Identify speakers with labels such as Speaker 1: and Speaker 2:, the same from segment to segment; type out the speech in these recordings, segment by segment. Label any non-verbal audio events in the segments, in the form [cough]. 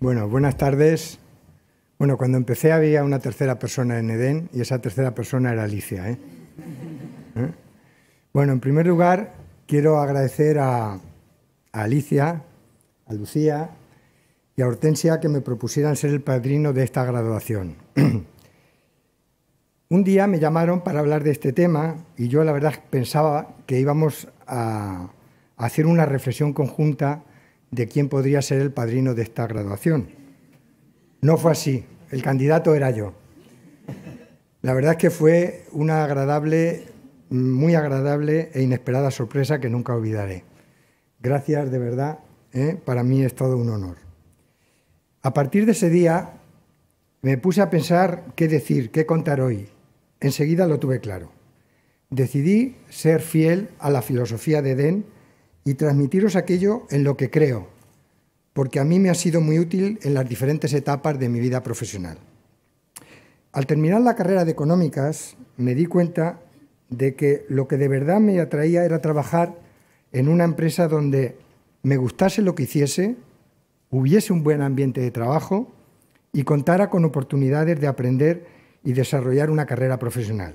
Speaker 1: Bueno, buenas tardes. Bueno, cuando empecé había una tercera persona en Edén y esa tercera persona era Alicia. ¿eh? ¿Eh? Bueno, en primer lugar, quiero agradecer a, Alicia, a Lucía y a Hortensia que me propusieran ser el padrino de esta graduación. [clears throat] Un día me llamaron para hablar de este tema y yo la verdad pensaba que íbamos a hacer una reflexión conjunta de quién podría ser el padrino de esta graduación. No fue así, el candidato era yo. La verdad es que fue una agradable, muy agradable e inesperada sorpresa que nunca olvidaré. Gracias de verdad, ¿eh? para mí es todo un honor. A partir de ese día me puse a pensar qué decir, qué contar hoy. Enseguida lo tuve claro. Decidí ser fiel a la filosofía de Edén y transmitiros aquello en lo que creo, porque a mí me ha sido muy útil en las diferentes etapas de mi vida profesional. Al terminar la carrera de económicas, me di cuenta de que lo que de verdad me atraía era trabajar en una empresa donde me gustase lo que hiciese, hubiese un buen ambiente de trabajo y contara con oportunidades de aprender y desarrollar una carrera profesional.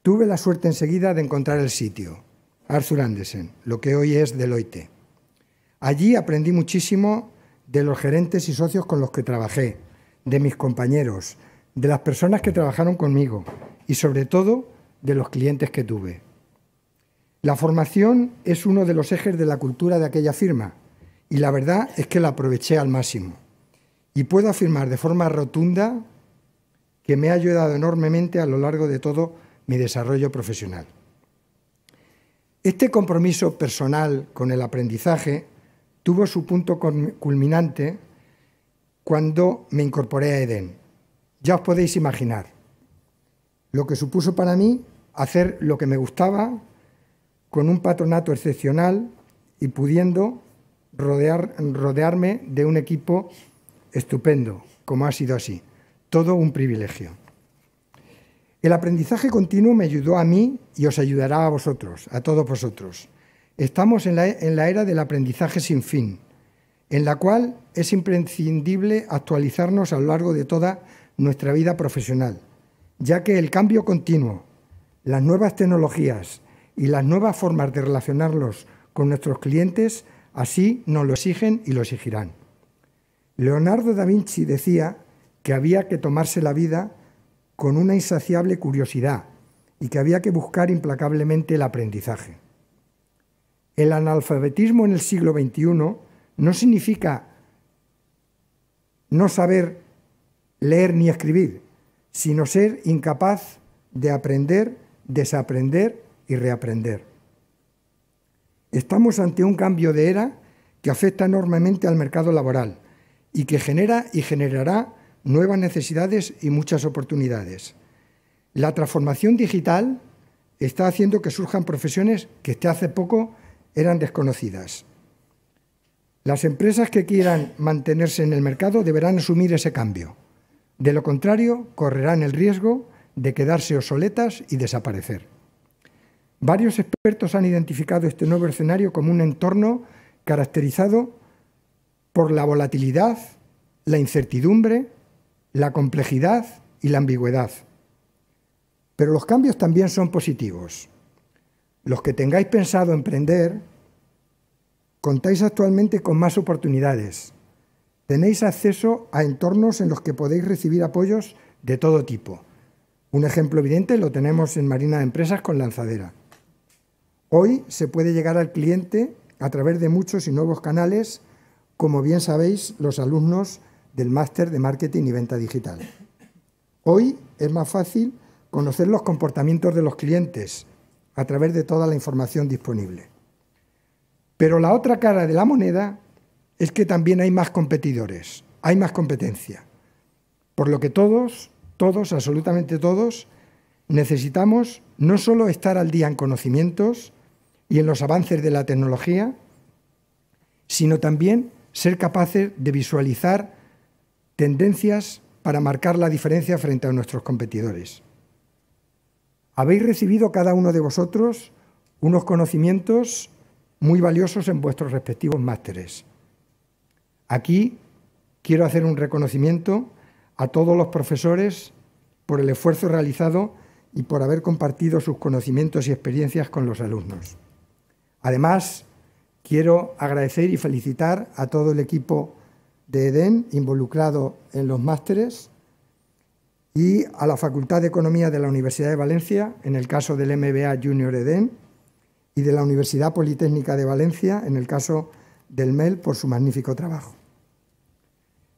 Speaker 1: Tuve la suerte enseguida de encontrar el sitio, Arthur Andersen, lo que hoy es Deloitte. Allí aprendí muchísimo de los gerentes y socios con los que trabajé, de mis compañeros, de las personas que trabajaron conmigo y sobre todo de los clientes que tuve. La formación es uno de los ejes de la cultura de aquella firma y la verdad es que la aproveché al máximo. Y puedo afirmar de forma rotunda que me ha ayudado enormemente a lo largo de todo mi desarrollo profesional. Este compromiso personal con el aprendizaje tuvo su punto culminante cuando me incorporé a Eden. Ya os podéis imaginar lo que supuso para mí hacer lo que me gustaba con un patronato excepcional y pudiendo rodearme de un equipo estupendo, como ha sido así. Todo un privilegio. El aprendizaje continuo me ayudó a mí y os ayudará a vosotros, a todos vosotros. Estamos en la, era del aprendizaje sin fin, en la cual es imprescindible actualizarnos a lo largo de toda nuestra vida profesional, ya que el cambio continuo, las nuevas tecnologías y las nuevas formas de relacionarlos con nuestros clientes así nos lo exigen y lo exigirán. Leonardo da Vinci decía que había que tomarse la vida con una insaciable curiosidad y que había que buscar implacablemente el aprendizaje. El analfabetismo en el siglo XXI no significa no saber leer ni escribir, sino ser incapaz de aprender, desaprender y reaprender. Estamos ante un cambio de era que afecta enormemente al mercado laboral y que genera y generará nuevas necesidades y muchas oportunidades. La transformación digital está haciendo que surjan profesiones que hasta hace poco eran desconocidas. Las empresas que quieran mantenerse en el mercado deberán asumir ese cambio. De lo contrario, correrán el riesgo de quedarse obsoletas y desaparecer. Varios expertos han identificado este nuevo escenario como un entorno caracterizado por la volatilidad, la incertidumbre, la complejidad y la ambigüedad. Pero los cambios también son positivos. Los que tengáis pensado emprender, contáis actualmente con más oportunidades. Tenéis acceso a entornos en los que podéis recibir apoyos de todo tipo. Un ejemplo evidente lo tenemos en Marina de Empresas con Lanzadera. Hoy se puede llegar al cliente a través de muchos y nuevos canales, como bien sabéis los alumnos del máster de marketing y venta digital. Hoy es más fácil conocer los comportamientos de los clientes a través de toda la información disponible. Pero la otra cara de la moneda es que también hay más competidores, hay más competencia. Por lo que todos, todos, absolutamente todos, necesitamos no solo estar al día en conocimientos y en los avances de la tecnología, sino también ser capaces de visualizar Tendencias para marcar la diferencia frente a nuestros competidores. Habéis recibido cada uno de vosotros unos conocimientos muy valiosos en vuestros respectivos másteres. Aquí quiero hacer un reconocimiento a todos los profesores por el esfuerzo realizado y por haber compartido sus conocimientos y experiencias con los alumnos. Además, quiero agradecer y felicitar a todo el equipo de Eden involucrado en los másteres, y a la Facultad de Economía de la Universidad de Valencia, en el caso del MBA Junior Eden y de la Universidad Politécnica de Valencia, en el caso del MEL, por su magnífico trabajo.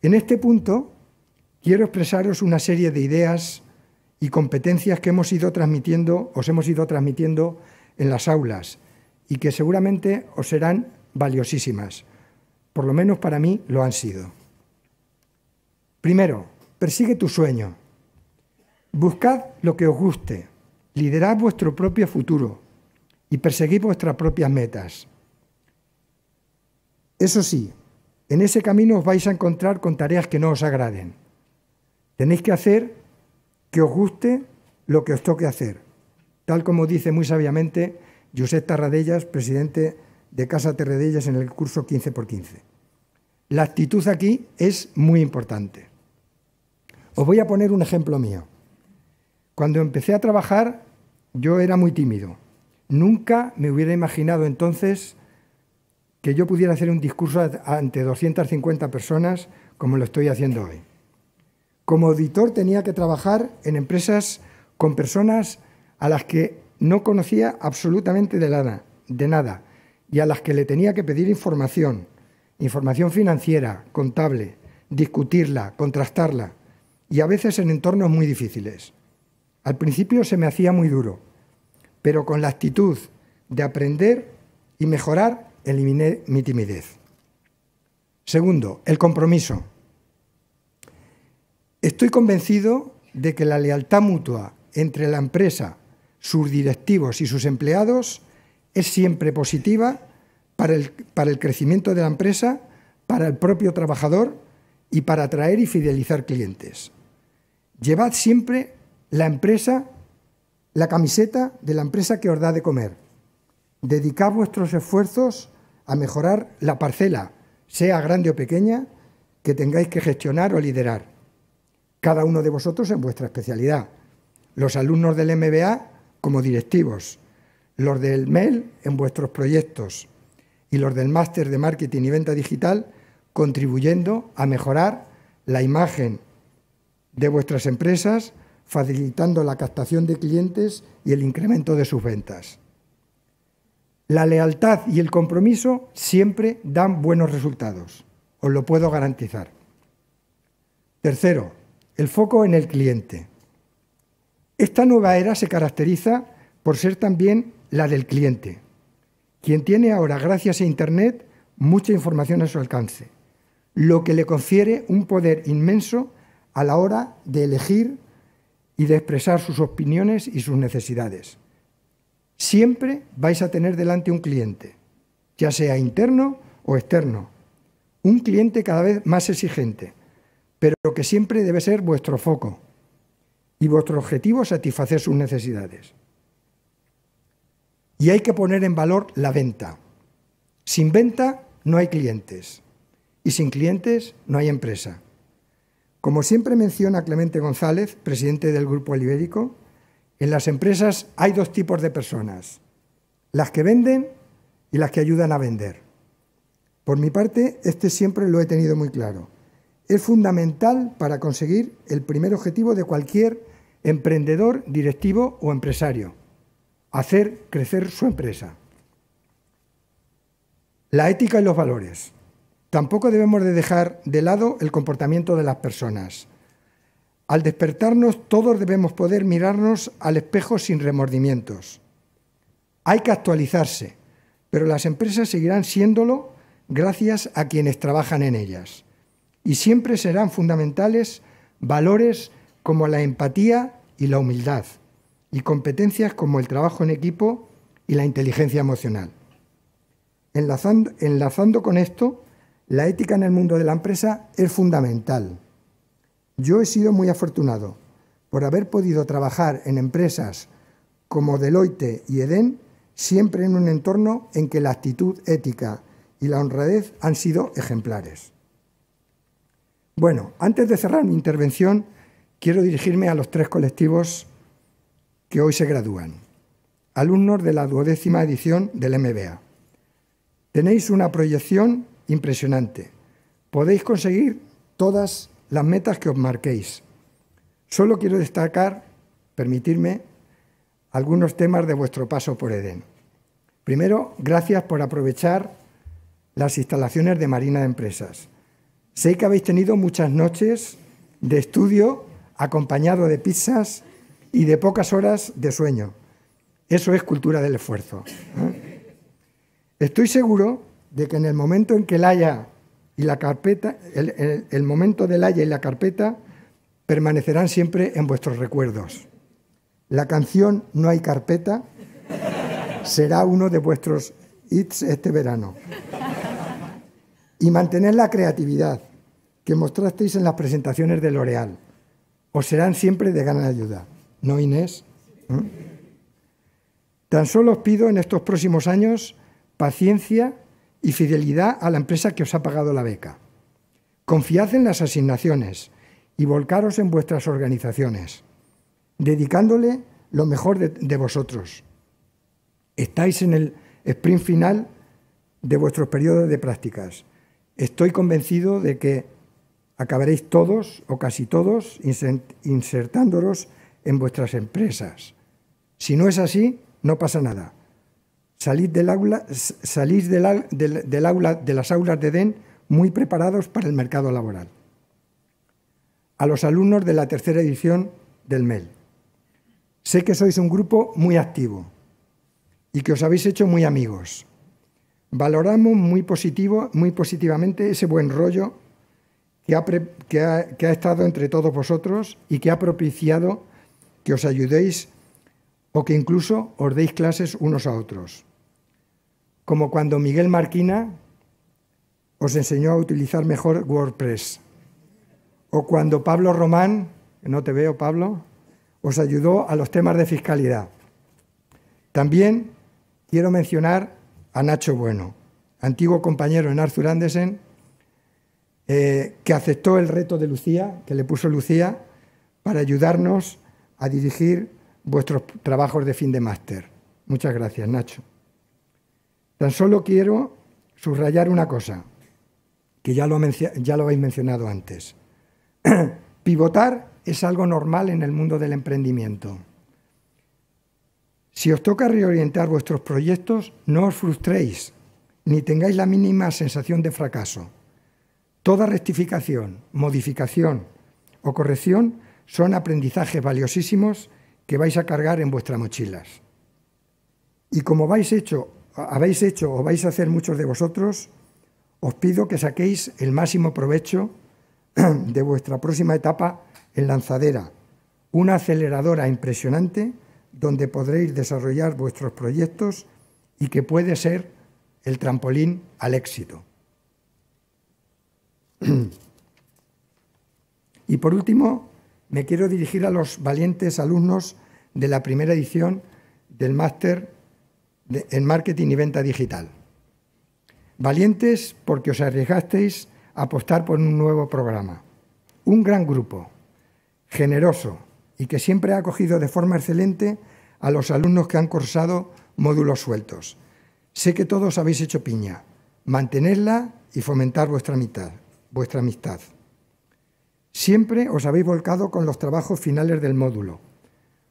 Speaker 1: En este punto, quiero expresaros una serie de ideas y competencias que hemos ido transmitiendo, os hemos ido transmitiendo en las aulas y que seguramente os serán valiosísimas por lo menos para mí lo han sido. Primero, persigue tu sueño. Buscad lo que os guste. Liderad vuestro propio futuro y perseguid vuestras propias metas. Eso sí, en ese camino os vais a encontrar con tareas que no os agraden. Tenéis que hacer que os guste lo que os toque hacer, tal como dice muy sabiamente Josep Tarradellas, presidente de Casa Terredellas en el curso 15x15. La actitud aquí es muy importante. Os voy a poner un ejemplo mío. Cuando empecé a trabajar, yo era muy tímido. Nunca me hubiera imaginado entonces que yo pudiera hacer un discurso ante 250 personas como lo estoy haciendo hoy. Como auditor tenía que trabajar en empresas con personas a las que no conocía absolutamente de nada, de nada y a las que le tenía que pedir información, información financiera, contable, discutirla, contrastarla, y a veces en entornos muy difíciles. Al principio se me hacía muy duro, pero con la actitud de aprender y mejorar, eliminé mi timidez. Segundo, el compromiso. Estoy convencido de que la lealtad mutua entre la empresa, sus directivos y sus empleados es siempre positiva para el, crecimiento de la empresa, para el propio trabajador y para atraer y fidelizar clientes. Llevad siempre la empresa, la camiseta de la empresa que os da de comer. Dedicad vuestros esfuerzos a mejorar la parcela, sea grande o pequeña, que tengáis que gestionar o liderar. Cada uno de vosotros en vuestra especialidad. Los alumnos del MBA como directivos, los del mail en vuestros proyectos y los del máster de marketing y venta digital, contribuyendo a mejorar la imagen de vuestras empresas, facilitando la captación de clientes y el incremento de sus ventas. La lealtad y el compromiso siempre dan buenos resultados, os lo puedo garantizar. Tercero, el foco en el cliente. Esta nueva era se caracteriza por ser también la del cliente, quien tiene ahora, gracias a Internet, mucha información a su alcance, lo que le confiere un poder inmenso a la hora de elegir y de expresar sus opiniones y sus necesidades. Siempre vais a tener delante un cliente, ya sea interno o externo, un cliente cada vez más exigente, pero que siempre debe ser vuestro foco y vuestro objetivo satisfacer sus necesidades y hay que poner en valor la venta. Sin venta no hay clientes y sin clientes no hay empresa. Como siempre menciona Clemente González, presidente del Grupo Ibérico, en las empresas hay dos tipos de personas, las que venden y las que ayudan a vender. Por mi parte, este siempre lo he tenido muy claro. Es fundamental para conseguir el primer objetivo de cualquier emprendedor, directivo o empresario, hacer crecer su empresa. La ética y los valores. Tampoco debemos de dejar de lado el comportamiento de las personas. Al despertarnos todos debemos poder mirarnos al espejo sin remordimientos. Hay que actualizarse, pero las empresas seguirán siéndolo gracias a quienes trabajan en ellas. Y siempre serán fundamentales valores como la empatía y la humildad y competencias como el trabajo en equipo y la inteligencia emocional. Enlazando, con esto, la ética en el mundo de la empresa es fundamental. Yo he sido muy afortunado por haber podido trabajar en empresas como Deloitte y Eden, siempre en un entorno en que la actitud ética y la honradez han sido ejemplares. Bueno, antes de cerrar mi intervención, quiero dirigirme a los tres colectivos que hoy se gradúan, alumnos de la duodécima edición del MBA. Tenéis una proyección impresionante. Podéis conseguir todas las metas que os marquéis. Solo quiero destacar, permitirme, algunos temas de vuestro paso por Edén. Primero, gracias por aprovechar las instalaciones de Marina de Empresas. Sé que habéis tenido muchas noches de estudio acompañado de pizzas y de pocas horas de sueño. Eso es cultura del esfuerzo. ¿eh? Estoy seguro de que en el momento en que el haya y la carpeta, el, momento del haya y la carpeta permanecerán siempre en vuestros recuerdos. La canción No hay carpeta será uno de vuestros hits este verano. Y mantener la creatividad que mostrasteis en las presentaciones de L'Oréal Os serán siempre de gran ayuda. ¿No, Inés? ¿Mm? Tan solo os pido en estos próximos años paciencia y fidelidad a la empresa que os ha pagado la beca. Confiad en las asignaciones y volcaros en vuestras organizaciones, dedicándole lo mejor de, vosotros. Estáis en el sprint final de vuestros periodos de prácticas. Estoy convencido de que acabaréis todos o casi todos insertándolos en vuestras empresas. Si no es así, no pasa nada. Salid del aula, salís del, aula, de las aulas de DEN muy preparados para el mercado laboral. A los alumnos de la tercera edición del MEL. Sé que sois un grupo muy activo y que os habéis hecho muy amigos. Valoramos muy, positivo, muy positivamente ese buen rollo que ha, estado entre todos vosotros y que ha propiciado que os ayudéis o que incluso os deis clases unos a otros. Como cuando Miguel Marquina os enseñó a utilizar mejor WordPress. O cuando Pablo Román, no te veo Pablo, os ayudó a los temas de fiscalidad. También quiero mencionar a Nacho Bueno, antiguo compañero en Arthur Andersen, eh, que aceptó el reto de Lucía, que le puso Lucía, para ayudarnos a dirigir vuestros trabajos de fin de máster. Muchas gracias, Nacho. Tan solo quiero subrayar una cosa, que ya lo, ya lo habéis mencionado antes. [clears throat] Pivotar es algo normal en el mundo del emprendimiento. Si os toca reorientar vuestros proyectos, no os frustréis ni tengáis la mínima sensación de fracaso. Toda rectificación, modificación o corrección son aprendizajes valiosísimos que vais a cargar en vuestras mochilas. Y como vais habéis hecho o vais a hacer muchos de vosotros, os pido que saquéis el máximo provecho [clears throat] de vuestra próxima etapa en lanzadera, una aceleradora impresionante donde podréis desarrollar vuestros proyectos y que puede ser el trampolín al éxito. [clears throat] Y por último, me quiero dirigir a los valientes alumnos de la primera edición del máster en marketing y venta digital. Valientes porque os arriesgasteis a apostar por un nuevo programa. Un gran grupo, generoso y que siempre ha acogido de forma excelente a los alumnos que han cursado módulos sueltos. Sé que todos habéis hecho piña. Mantenedla y fomentar vuestra Vuestra amistad. Siempre os habéis volcado con los trabajos finales del módulo,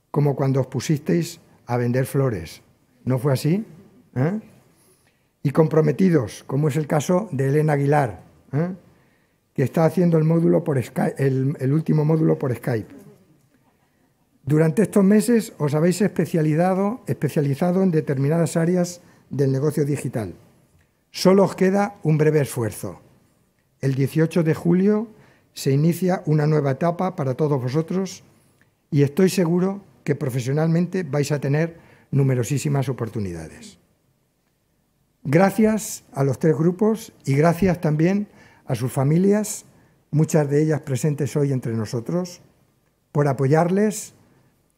Speaker 1: como cuando os pusisteis a vender flores. ¿No fue así? ¿Eh? Y comprometidos, como es el caso de Elena Aguilar, ¿eh? que está haciendo el, módulo último módulo por Skype. Durante estos meses os habéis especializado, especializado en determinadas áreas del negocio digital. Solo os queda un breve esfuerzo. El 18 de julio se inicia una nueva etapa para todos vosotros y estoy seguro que profesionalmente vais a tener numerosísimas oportunidades. Gracias a los tres grupos y gracias también a sus familias, muchas de ellas presentes hoy entre nosotros, por apoyarles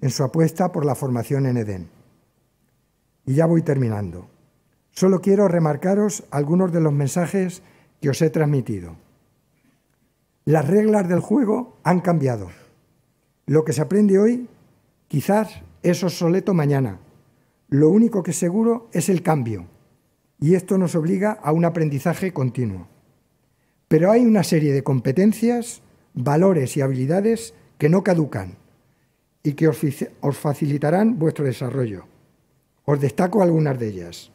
Speaker 1: en su apuesta por la formación en Edén. Y ya voy terminando. Solo quiero remarcaros algunos de los mensajes que os he transmitido. Las reglas del juego han cambiado. Lo que se aprende hoy quizás es obsoleto mañana. Lo único que es seguro es el cambio. Y esto nos obliga a un aprendizaje continuo. Pero hay una serie de competencias, valores y habilidades que no caducan y que os, facilitarán vuestro desarrollo. Os destaco algunas de ellas.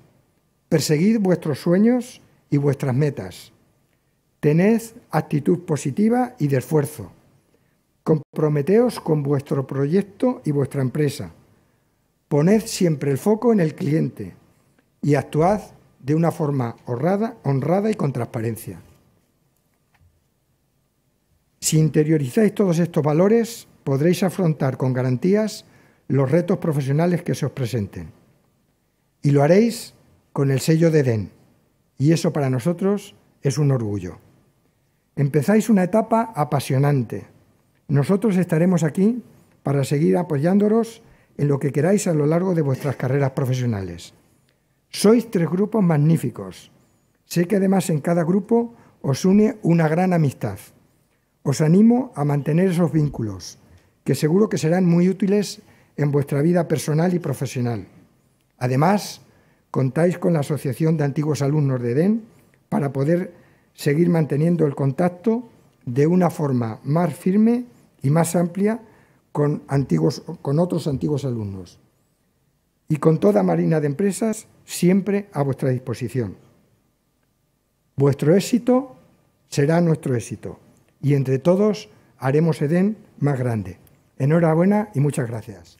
Speaker 1: Perseguid vuestros sueños y vuestras metas. Tened actitud positiva y de esfuerzo. Comprometeos con vuestro proyecto y vuestra empresa. Poned siempre el foco en el cliente y actuad de una forma honrada, honrada y con transparencia. Si interiorizáis todos estos valores, podréis afrontar con garantías los retos profesionales que se os presenten. Y lo haréis con el sello de DEN. Y eso para nosotros es un orgullo. Empezáis una etapa apasionante. Nosotros estaremos aquí para seguir apoyándoros en lo que queráis a lo largo de vuestras carreras profesionales. Sois tres grupos magníficos. Sé que además en cada grupo os une una gran amistad. Os animo a mantener esos vínculos, que seguro que serán muy útiles en vuestra vida personal y profesional. Además, contáis con la Asociación de Antiguos Alumnos de EDEN para poder seguir manteniendo el contacto de una forma más firme y más amplia con, antiguos, con otros antiguos alumnos. Y con toda Marina de Empresas siempre a vuestra disposición. Vuestro éxito será nuestro éxito y entre todos haremos Edén más grande. Enhorabuena y muchas gracias.